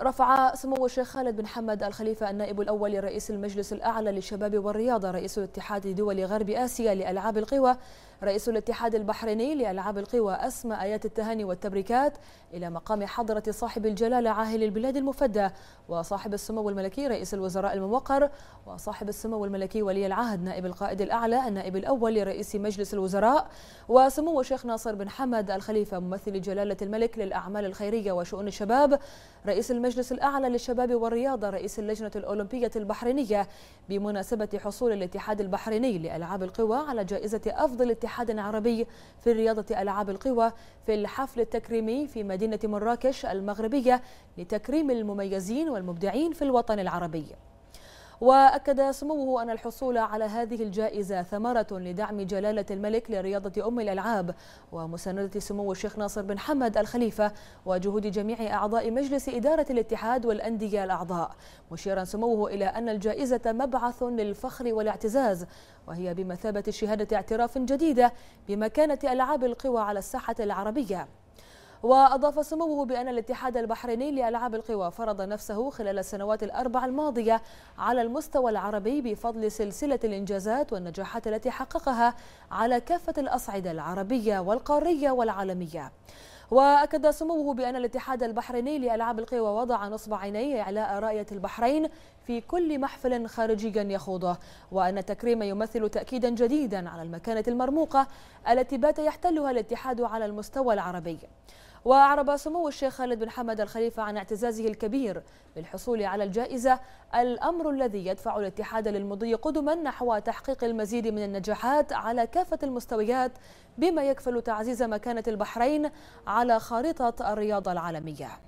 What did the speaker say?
رفع سمو الشيخ خالد بن حمد الخليفة النائب الأول لرئيس المجلس الأعلى للشباب والرياضة رئيس الاتحاد دول غرب آسيا لألعاب القوى رئيس الاتحاد البحريني لألعاب القوى أسمى آيات التهاني والتبريكات إلى مقام حضرة صاحب الجلالة عاهل البلاد المفدى وصاحب السمو الملكي رئيس الوزراء الموقر وصاحب السمو الملكي ولي العهد نائب القائد الأعلى النائب الأول لرئيس مجلس الوزراء وسمو الشيخ ناصر بن حمد الخليفة ممثل جلالة الملك للأعمال الخيرية وشؤون الشباب رئيس المجلس المجلس الأعلى للشباب والرياضة رئيس اللجنة الأولمبية البحرينية بمناسبة حصول الاتحاد البحريني لألعاب القوى على جائزة أفضل اتحاد عربي في رياضة ألعاب القوى في الحفل التكريمي في مدينة مراكش المغربية لتكريم المميزين والمبدعين في الوطن العربي وأكد سموه أن الحصول على هذه الجائزة ثمرة لدعم جلالة الملك لرياضة أم الألعاب ومساندة سمو الشيخ ناصر بن حمد الخليفة وجهود جميع أعضاء مجلس إدارة الاتحاد والأندية الأعضاء مشيرا سموه إلى أن الجائزة مبعث للفخر والاعتزاز وهي بمثابة شهادة اعتراف جديدة بمكانة ألعاب القوى على الساحة العربية وأضاف سموه بأن الاتحاد البحريني لألعاب القوى فرض نفسه خلال السنوات الأربع الماضية على المستوى العربي بفضل سلسلة الإنجازات والنجاحات التي حققها على كافة الأصعدة العربية والقارية والعالمية وأكد سموه بأن الاتحاد البحريني لألعاب القوى وضع نصب عينيه إعلاء راية البحرين في كل محفل خارجي يخوضه وأن التكريم يمثل تأكيدا جديدا على المكانة المرموقة التي بات يحتلها الاتحاد على المستوى العربي وأعرب سمو الشيخ خالد بن حمد الخليفة عن اعتزازه الكبير بالحصول على الجائزة الأمر الذي يدفع الاتحاد للمضي قدما نحو تحقيق المزيد من النجاحات على كافة المستويات بما يكفل تعزيز مكانة البحرين على خارطة الرياضة العالمية